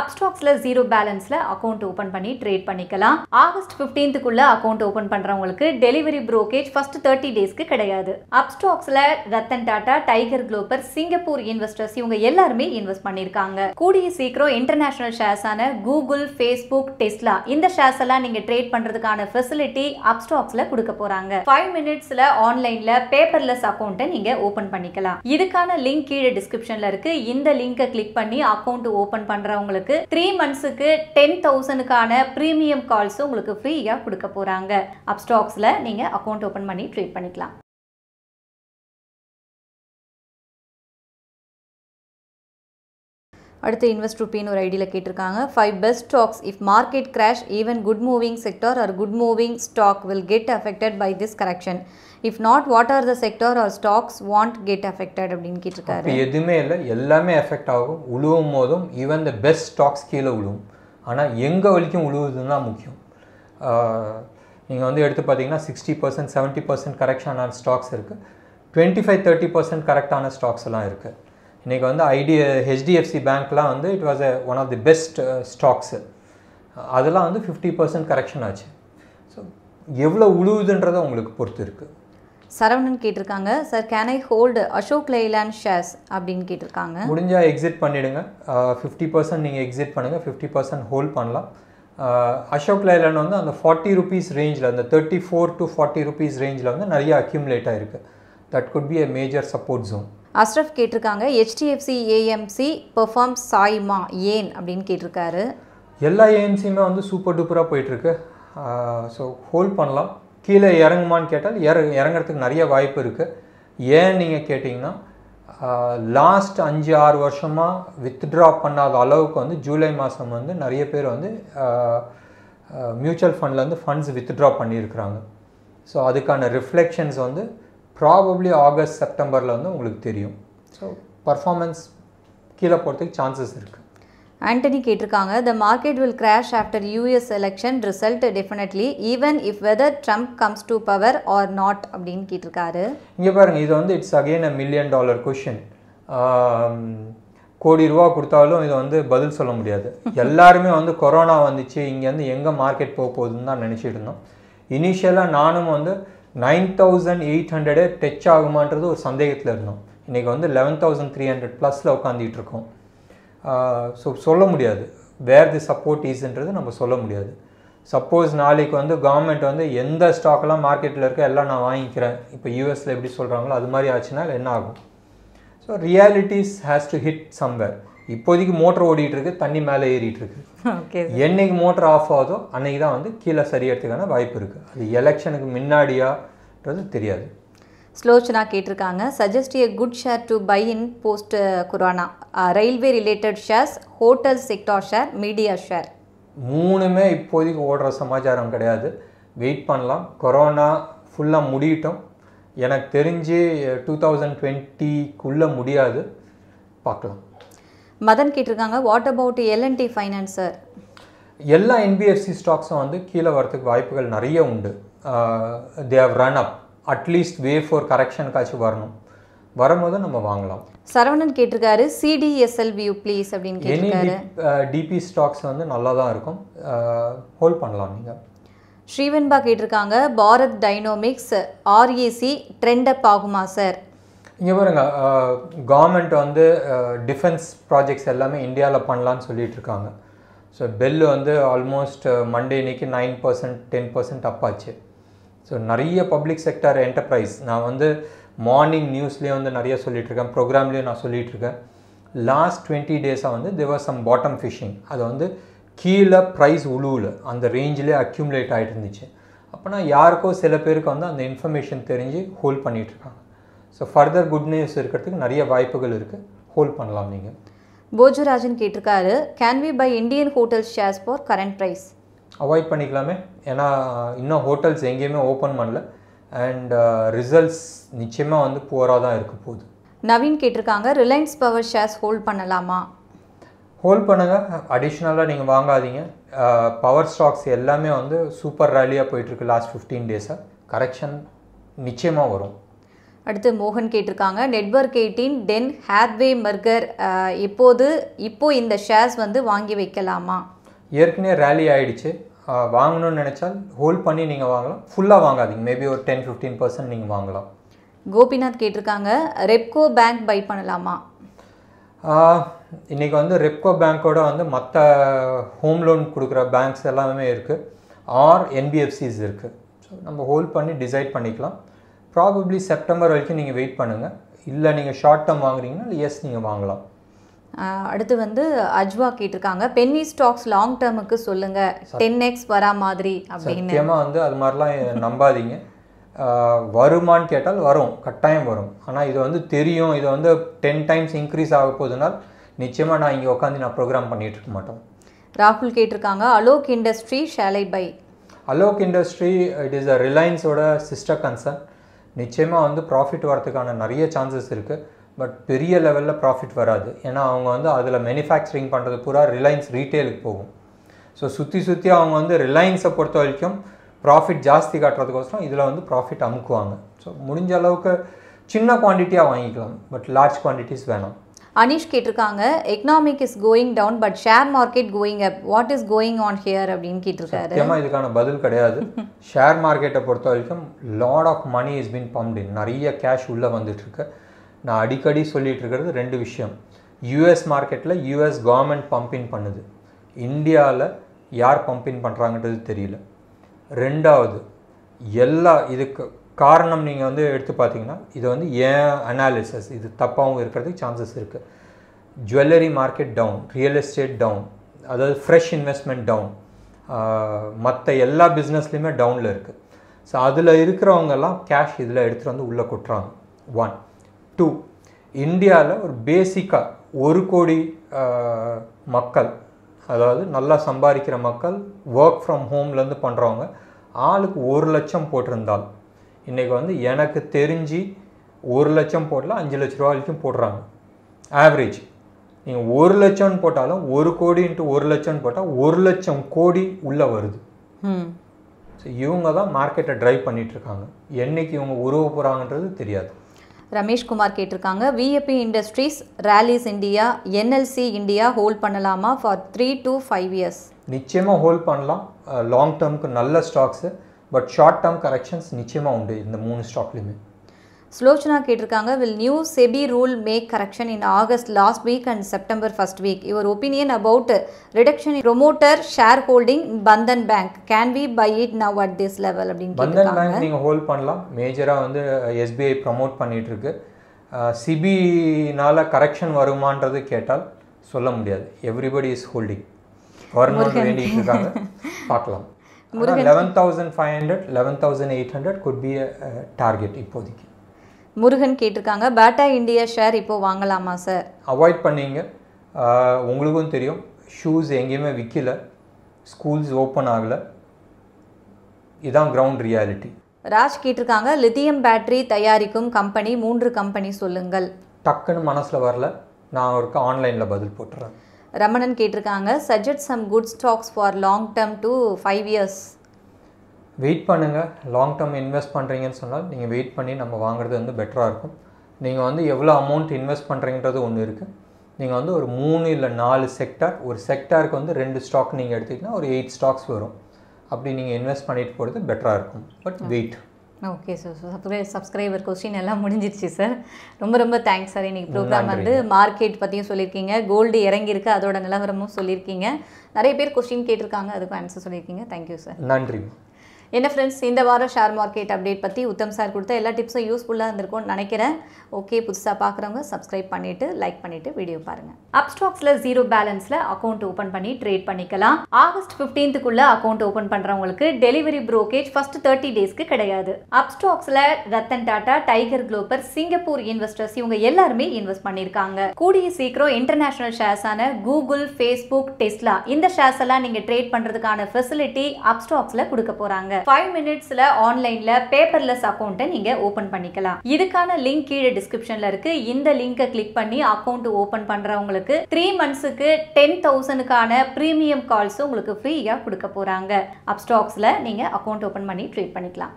அப்ஸ்டாக்ஸில் zero பேலன்ஸில் account open பண்ணி trade பண்ணிக்கலாம் ஆகஸ்ட் ஃபிஃப்டீன்த்துக்குள்ளே அக்கௌண்ட் ஓப்பன் பண்ணுறவங்களுக்கு டெலிவரி ப்ரோக்கேஜ் ஃபர்ஸ்ட் தேர்ட்டி டேஸ்க்கு கிடையாது அப்ஸ்டாக்ஸில் Ratan Tata Tiger Global Singapore investors இவங்க எல்லாருமே இன்வெஸ்ட் பண்ணியிருக்காங்க கூடிய சீக்கிரம் இன்டர்நேஷனல் ஷேர்ஸான கூகுள் ஃபேஸ்புக் டெஸ்லா இந்த ஷேர்ஸ் எல்லாம் நீங்கள் ட்ரேட் பண்ணுறதுக்கான ஃபெசிலிட்டி அப்ஸ்டாக்ஸில் கொடுக்க போகிறாங்க ஃபைவ் மினிட்ஸில் ஆன்லைனில் பேப்பர்லெஸ் அக்கௌண்ட்டை நீங்கள் ஓப்பன் பண்ணிக்கலாம் இதுக்கான லிங்க் கீழே டிஸ்கிரிப்ஷனில் இருக்குது இந்த லிங்கை கிளிக் பண்ணி அக்கௌண்ட் ஓப்பன் பண்ணுறவங்களுக்கு உங்களுக்கு த்ரீ மந்த்ஸுக்கு டென் தௌசண்ட்க்கான ப்ரீமியம் கால்ஸும் உங்களுக்கு ஃப்ரீயாக கொடுக்க போகிறாங்க அப்ஸ்டாக்ஸில் நீங்கள் அக்கௌண்ட் ஓப்பன் பண்ணி ட்ரேட் பண்ணிக்கலாம் அடுத்து இன்வெஸ்ட் ருப்பின்னு ஒரு ஐடியில் கேட்டிருக்காங்க five best stocks if market crash even good moving sector or good moving stock will get affected by this correction if not what are the sector or stocks want get affected அப்படின்னு கேட்டிருக்காரு எதுவுமே இல்லை எல்லாமே effect ஆகும் உழுவும் போதும் even the best stocks கீழே உழுவும் ஆனால் எங்கே வரைக்கும் உழுவுதுன்னு தான் முக்கியம் நீங்கள் வந்து எடுத்து பார்த்தீங்கன்னா சிக்ஸ்டி பர்சன்ட் செவன்ட்டி பர்சன்ட் கரெக்ஷனான ஸ்டாக்ஸ் இருக்குது டுவெண்ட்டி ஃபைவ் தேர்ட்டி பர்சன்ட் கரெக்டான ஸ்டாக்ஸ் எல்லாம் இருக்குது இன்றைக்கி வந்து ஐடி ஹெச்டிஎஃப்சி பேங்க்லாம் வந்து it was a one of the best stocks அதெல்லாம் வந்து ஃபிஃப்டி பர்சன்ட் கரெக்ஷன் ஆச்சு ஸோ எவ்வளோ உழுவுதுன்றதை உங்களுக்கு பொறுத்து இருக்குது சரவணன் கேட்டிருக்காங்க sir can I hold Ashok Leyland shares அப்படின்னு கேட்டிருக்காங்க முடிஞ்சால் எக்ஸிட் பண்ணிவிடுங்க ஃபிஃப்டி பர்சன்ட் நீங்கள் எக்ஸிட் பண்ணுங்கள் ஃபிஃப்டி பர்சன்ட் ஹோல்ட் பண்ணலாம் அசோக் லைலாண்ட் வந்து அந்த ஃபார்ட்டி ருபீஸ் ரேஞ்சில் அந்த thirty four to forty rupees ரேஞ்சில் வந்து நிறைய அக்யூமுலேட் ஆகிருக்கு that could be a major support zone Ashraf கேட்டிருக்காங்க ஹெச்டிஎஃப்சி ஏஎம்சி பெர்ஃபார்ம் சாய்மா ஏன் அப்படின்னு கேட்டிருக்காரு எல்லா ஏஎம்சியுமே வந்து சூப்பர் டூப்பராக போயிட்டுருக்கு ஸோ ஹோல்ட் பண்ணலாம் கீழே இறங்குமான்னு கேட்டால் இற இறங்குறதுக்கு நிறைய வாய்ப்பு இருக்குது ஏன் நீங்கள் கேட்டிங்கன்னா லாஸ்ட் அஞ்சு ஆறு வருஷமாக வித்ட்ரா பண்ணாத அளவுக்கு வந்து ஜூலை மாதம் வந்து நிறைய பேர் வந்து மியூச்சுவல் ஃபண்ட்லேருந்து ஃபண்ட்ஸ் வித்ட்ரா பண்ணியிருக்கிறாங்க ஸோ அதுக்கான ரிஃப்ளெக்ஷன்ஸ் வந்து ப்ராபப்ளி ஆகஸ்ட் செப்டம்பரில் வந்து உங்களுக்கு தெரியும் ஸோ பர்ஃபார்மன்ஸ் கீழே போகிறதுக்கு சான்சஸ் இருக்குது ஆண்டனி கேட்டிருக்காங்க the market will crash after US election result definitely even if whether Trump comes to power or not அப்படின்னு கேட்டிருக்காரு இங்கே பாருங்க இது வந்து it's again a million dollar question crore ரூபா கொடுத்தாலும் இதை வந்து பதில் சொல்ல முடியாது எல்லாருமே வந்து கொரோனா வந்துச்சு இங்கேருந்து எங்கே மார்க்கெட் போக போகுதுன்னு தான் நினச்சிட்டு இருந்தோம் இனிஷியலாக நானும் வந்து நைன் தௌசண்ட் எயிட் ஹண்ட்ரடே டச் ஆகுமான்றது ஒரு சந்தேகத்தில் இருந்தோம் இன்றைக்கி வந்து லெவன் தௌசண்ட் த்ரீ ஹண்ட்ரட் ப்ளஸில் உட்காந்துட்டு இருக்கோம் ஸோ சொல்ல முடியாது வேர் தி சப்போர்ட் ஈஸ்ன்றது நம்ம சொல்ல முடியாது சப்போஸ் நாளைக்கு வந்து கவர்மெண்ட் வந்து எந்த ஸ்டாக்லாம் மார்க்கெட்டில் இருக்க எல்லாம் நான் வாங்கிக்கிறேன் இப்போ யூஎஸில் எப்படி சொல்கிறாங்களோ அது மாதிரி ஆச்சுன்னா என்ன ஆகும் so realities has to hit somewhere இப்போதைக்கு மோட்டர் ஓடிட்டுருக்கு தண்ணி மேலே ஏறிட்டுருக்கு என்னைக்கு மோட்டர் ஆஃப் ஆகுதோ அன்னைக்கு தான் வந்து கீழே சரியறதுக்கான வாய்ப்பு இருக்குது அது எலெக்ஷனுக்கு முன்னாடியாகிறது தெரியாது ஸ்லோச்சனா கேட்டிருக்காங்க suggest a good share to buy in post corona railway related shares hotel sector share media share மூணுமே இப்போதைக்கு ஓடுற சமாச்சாரம் கிடையாது வெயிட் பண்ணலாம் கொரோனா ஃபுல்லாக முடியட்டும் எனக்கு தெரிஞ்சு டூ தௌசண்ட் டுவெண்ட்டிக்குள்ளே முடியாது பார்க்கலாம் மதன் கேட்டிருக்காங்க what about LNT finance sir எல்லா என்பிஎஃப்சி ஸ்டாக்ஸும் வந்து கீழே வரத்துக்கு வாய்ப்புகள் நிறைய உண்டு they've run up at least before கரெக்ஷனுக்காச்சும் வரணும் வரும்போது நம்ம வாங்கலாம் சரவணன் கேட்டிருக்காரு சிடிஎஸ்எல் வியூ ப்ளீஸ் அப்படின்னு கேட்டிருக்காரு டிபி uh, ஸ்டாக்ஸ் வந்து நல்லா தான் இருக்கும் ஹோல்ட் uh, பண்ணலாம் நீங்கள் ஸ்ரீவென்பா கேட்டிருக்காங்க Bharat Dynamics RAC trend up ஆகுமா சார் இங்கே பாருங்க கவர்மெண்ட் uh, வந்து டிஃபென்ஸ் ப்ராஜெக்ட்ஸ் எல்லாமே இந்தியாவில் பண்ணலான்னு சொல்லிட்டு இருக்காங்க ஸோ பெல் வந்து ஆல்மோஸ்ட் மண்டே இன்னைக்கு நைன் பர்சன்ட் டென் பர்சன்ட் அப்பாச்சு ஸோ நிறைய பப்ளிக் செக்டர் என்டர்ப்ரைஸ் நான் வந்து மார்னிங் நியூஸ்லேயே வந்து நிறைய சொல்லிகிட்ருக்கேன் ப்ரோக்ராம்லேயும் நான் சொல்லிகிட்ருக்கேன் லாஸ்ட் டுவெண்ட்டி டேஸாக வந்து தேவர் சம் பாட்டம் ஃபிஷிங் அது வந்து கீழே ப்ரைஸ் உழுவில் அந்த ரேஞ்சிலே அக்யூமுலேட் ஆகிட்டு இருந்துச்சு அப்போனா யாருக்கோ சில பேருக்கு வந்து அந்த இன்ஃபர்மேஷன் தெரிஞ்சு ஹோல்ட் பண்ணிகிட்ருக்காங்க ஸோ ஃபர்தர் குட் நியூஸ் இருக்கிறதுக்கு நிறைய வாய்ப்புகள் இருக்குது ஹோல்ட் பண்ணலாம் நீங்கள் போஜராஜன் கேட்டிருக்காரு can we buy Indian hotel shares for current price avoid பண்ணிக்கலாமே ஏன்னா இன்னும் ஹோட்டல்ஸ் எங்கேயுமே ஓப்பன் பண்ணல அண்ட் ரிசல்ட்ஸ் uh, நிச்சயமாக வந்து புவராக தான் இருக்க போகுது நவீன் கேட்டிருக்காங்க ரிலையன்ஸ் பவர் ஷேர்ஸ் ஹோல்ட் பண்ணலாமா ஹோல்ட் பண்ணுங்கள் அடிஷ்னலாக நீங்கள் வாங்காதீங்க பவர் uh, ஸ்டாக்ஸ் எல்லாமே வந்து சூப்பர் ரேலியாக போயிட்டுருக்கு லாஸ்ட் ஃபிஃப்டீன் டேஸை கரெக்ஷன் நிச்சயமாக வரும் அடுத்து மோகன் கேட்டிருக்காங்க network eighteen ten Hathway merger இப்போது இப்போது இந்த ஷேர்ஸ் வந்து வாங்கி வைக்கலாமா ஏற்கனவே ரேலி ஆகிடுச்சு வாங்கணும்னு நினச்சால் ஹோல்ட் பண்ணி நீங்கள் வாங்கலாம் ஃபுல்லாக வாங்காதீங்க மேபி ஒரு டென் ஃபிஃப்டீன் பர்சன்ட் நீங்கள் வாங்கலாம் கோபிநாத் கேட்டிருக்காங்க ரெப்கோ பேங்க் பை பண்ணலாமா இன்றைக்கி வந்து ரெப்கோ பேங்க்கோட வந்து மற்ற ஹோம் லோன் கொடுக்குற பேங்க்ஸ் எல்லாமே இருக்குது ஆர் என்பிஎஃப்சிஸ் இருக்குது ஸோ நம்ம ஹோல்ட் பண்ணி டிசைட் பண்ணிக்கலாம் ப்ராபப்ளி செப்டம்பர் வரைக்கும் நீங்கள் வெயிட் பண்ணுங்கள் இல்லை நீங்கள் ஷார்ட் டேர்ம் வாங்குறீங்கன்னா எஸ் நீங்கள் வாங்கலாம் அடுத்து வந்து அஜ்வா கேட்டிருக்காங்க பென்னி ஸ்டாக்ஸ் லாங் டேர்முக்கு சொல்லுங்கள் டென் எக்ஸ் வரா மாதிரி அப்படின்னு வந்து அது மாதிரிலாம் நம்பாதீங்க வருமானு கேட்டால் வரும் கட்டாயம் வரும் ஆனால் இது வந்து தெரியும் இது வந்து டென் டைம்ஸ் இன்க்ரீஸ் ஆக போதுனால் நிச்சயமாக நான் இங்கே உட்காந்து நான் ப்ரோக்ராம் பண்ணிகிட்டு இருக்க மாட்டோம் ராகுல் கேட்டிருக்காங்க அலோக் இண்டஸ்ட்ரி ஷேலை buy Alok industry it is a ரிலையன்ஸோட சிஸ்டர் கன்சர்ன் நிச்சயமாக வந்து ப்ராஃபிட் வரதுக்கான நிறைய சான்சஸ் இருக்குது பட் பெரிய லெவலில் ப்ராஃபிட் வராது ஏன்னா அவங்க வந்து அதில் மேனுஃபேக்சரிங் பண்ணுறது பூரா ரிலையன்ஸ் ரீட்டெயிலுக்கு போகும் ஸோ சுற்றி சுற்றி அவங்க வந்து ரிலையன்ஸை பொறுத்த வரைக்கும் ப்ராஃபிட் ஜாஸ்தி காட்டுறதுக்கோசரம் இதில் வந்து ப்ராஃபிட் அமுக்குவாங்க ஸோ முடிஞ்ச அளவுக்கு சின்ன குவான்டிட்டியாக வாங்கிக்கலாம் பட் லார்ஜ் குவான்டிட்டிஸ் வேணும் அனீஷ் கேட்டிருக்காங்க economic is going down but share market going up what is going on here அப்படின்னு கேட்டிருக்காரு ஏமா இதுக்கான பதில் கிடையாது ஷேர் மார்க்கெட்டை பொறுத்த வரைக்கும் lot of money is been pumped in நிறைய கேஷ் உள்ளே வந்துட்டுருக்கு நான் அடிக்கடி சொல்லிகிட்டு இருக்கிறது ரெண்டு விஷயம் யூஎஸ் மார்க்கெட்டில் யூஎஸ் கவர்மெண்ட் பம்பின் பண்ணுது இந்தியாவில் யார் பம்பின் பண்ணுறாங்கன்றது தெரியல ரெண்டாவது எல்லா இதுக்கு காரணம் நீங்கள் வந்து எடுத்து பார்த்தீங்கன்னா இது வந்து ஏன் அனாலிசிஸ் இது தப்பாகவும் இருக்கிறதுக்கு சான்சஸ் இருக்குது jewellery market down real estate down அதாவது ஃப்ரெஷ் இன்வெஸ்ட்மெண்ட் டவுன் மற்ற எல்லா பிஸ்னஸ்லேயுமே டவுனில் இருக்குது ஸோ அதில் இருக்கிறவங்கெல்லாம் கேஷ் இதில் எடுத்துகிட்டு வந்து உள்ளே கொட்டுறாங்க ஒன் டூ இந்தியாவில் ஒரு பேசிக்காக ஒரு கோடி மக்கள் அதாவது நல்லா சம்பாதிக்கிற மக்கள் ஒர்க் ஃப்ரம் ஹோம்லேருந்து பண்ணுறவங்க ஆளுக்கு ஒரு லட்சம் போட்டிருந்தால் இன்றைக்கி வந்து எனக்கு தெரிஞ்சு ஒரு லட்சம் போட்டால் அஞ்சு லட்ச ரூபா வரைக்கும் போடுறாங்க ஆவரேஜ் நீங்கள் ஒரு லட்சம்னு போட்டாலும் ஒரு கோடின்ட்டு ஒரு லட்சம்னு போட்டால் ஒரு லட்சம் கோடி உள்ளே வருது ஸோ இவங்க தான் மார்க்கெட்டை ட்ரைவ் பண்ணிகிட்ருக்காங்க என்றைக்கு இவங்க உருவ போகிறாங்கன்றது தெரியாது ரமேஷ்குமார் கேட்டிருக்காங்க VIP industries Rallis India NLC India hold பண்ணலாமா for three to five years நிச்சயமாக ஹோல்ட் பண்ணலாம் லாங் டேர்முக்கு நல்ல ஸ்டாக்ஸு பட் ஷார்ட் டேர்ம் கரெக்ஷன்ஸ் நிச்சயமாக உண்டு இந்த மூணு ஸ்டாக்லேயுமே ஸ்லோச்சனா கேட்டிருக்காங்க will new SEBI rule make correction in August last week and September first week your opinion about reduction in promoter share holding Bandhan bank can we buy it now at this level அப்படின்னு Bandhan bank நீங்கள் hold பண்ணலாம் மேஜராக வந்து SBI uh, promote பண்ணிட்டு இருக்கு சிபினால் correction வருமானது கேட்டால் சொல்ல முடியாது எவ்ரிபடி இஸ் ஹோல்டிங் கவர்மெண்ட் வேண்டிட்டு இருக்காங்க பார்க்கலாம் eleven thousand five hundred eleven thousand eight hundred could be target இப்போதைக்கு முருகன் கேட்டிருக்காங்க பேட்டா இண்டியா ஷேர் இப்போது வாங்கலாமா சார் அவாய்ட் பண்ணிங்க உங்களுக்கும் தெரியும் ஷூஸ் எங்கேயுமே விற்கல ஸ்கூல்ஸ் ஓப்பன் ஆகலை இதான் கிரவுண்ட் ரியாலிட்டி ராஜ் கேட்டிருக்காங்க லித்தியம் பேட்டரி தயாரிக்கும் கம்பெனி மூன்று கம்பெனி சொல்லுங்கள் டக்குன்னு மனசில் வரல நான் ஒரு ஆன்லைனில் பதில் போட்டுறேன் ரமணன் கேட்டிருக்காங்க suggest some good stocks for long term two five years wait பண்ணுங்கள் லாங் டேர்ம் இன்வெஸ்ட் பண்ணுறீங்கன்னு சொன்னால் நீங்கள் வெயிட் பண்ணி நம்ம வாங்குறது வந்து பெட்டராக இருக்கும் நீங்கள் வந்து எவ்வளோ அமௌண்ட் இன்வெஸ்ட் பண்ணுறீங்கிறது ஒன்று இருக்குது நீங்கள் வந்து ஒரு மூணு இல்லை நாலு செக்டார் ஒரு செக்டாருக்கு வந்து ரெண்டு ஸ்டாக் நீங்கள் எடுத்திங்கன்னா ஒரு எயிட் ஸ்டாக்ஸ் வரும் அப்படி நீங்கள் இன்வெஸ்ட் பண்ணிட்டு போகிறது பெட்டராக இருக்கும் but wait okay sir so subscribe subscriber question எல்லாம் முடிஞ்சிருச்சு சார் ரொம்ப ரொம்ப தேங்க்ஸ் சார் இன்றைக்கி ப்ரோக்ராம் வந்து மார்க்கெட் பற்றியும் சொல்லியிருக்கீங்க கோல்டு இறங்கியிருக்கு அதோட நிலவரமும் சொல்லியிருக்கீங்க நிறைய பேர் கொஸ்டின் கேட்டிருக்காங்க அதுக்கும் ஆன்சர் சொல்லியிருக்கீங்க தேங்க்யூ சார் நன்றி என்ன ஃப்ரெண்ட்ஸ் இந்த வாரம் ஷேர் மார்க்கெட் அப்டேட் பற்றி உத்தம் சார் கொடுத்த எல்லா டிப்ஸும் யூஸ்ஃபுல்லாக இருந்திருக்கும்னு நினைக்கிறேன் ஓகே புதுசாக பார்க்குறவங்க சப்ஸ்கிரைப் பண்ணிவிட்டு லைக் பண்ணிவிட்டு வீடியோ பாருங்கள் அப் ஸ்டாக்ஸில் ஜீரோ பேலன்ஸில் அக்கௌண்ட் ஓப்பன் பண்ணி ட்ரேட் பண்ணிக்கலாம் ஆகஸ்ட் ஃபிஃப்டீன்த்துக்குள்ளே அக்கௌண்ட் ஓப்பன் பண்ணுறவங்களுக்கு டெலிவரி ப்ரோக்கேஜ் ஃபர்ஸ்ட் தேர்ட்டி டேஸ்க்கு கிடையாது அப் ஸ்டாக்ஸில் Ratan Tata Tiger Global Singapore investors இவங்க எல்லாருமே இன்வெஸ்ட் பண்ணியிருக்காங்க கூடிய சீக்கிரம் இன்டர்நேஷனல் ஷேர்ஸான கூகுள் ஃபேஸ்புக் டெஸ்லா இந்த ஷேர்ஸ் எல்லாம் நீங்கள் ட்ரேட் பண்ணுறதுக்கான ஃபெசிலிட்டி அப்ஸ்டாக்ஸில் கொடுக்க போகிறாங்க ஃபைவ் மினிட்ஸ்ல ஆன்லைன்ல பேப்பர்லெஸ் அக்கௌண்ட்டை நீங்க ஓபன் பண்ணிக்கலாம் இதுக்கான லிங்க் கீழே டிஸ்கிரிப்ஷன்ல இருக்கு இந்த லிங்கை கிளிக் பண்ணி அக்கௌண்ட் ஓபன் பண்றவங்களுக்கு த்ரீ மந்த்ஸுக்கு டென் தௌசண்ட்க்கான ப்ரீமியம் கால்ஸ் உங்களுக்கு ஃப்ரீயா கொடுக்க போறாங்க அப்ஸ்டாக்ஸ்ல நீங்க அக்கௌண்ட் ஓபன் பண்ணி ட்ரீட் பண்ணிக்கலாம்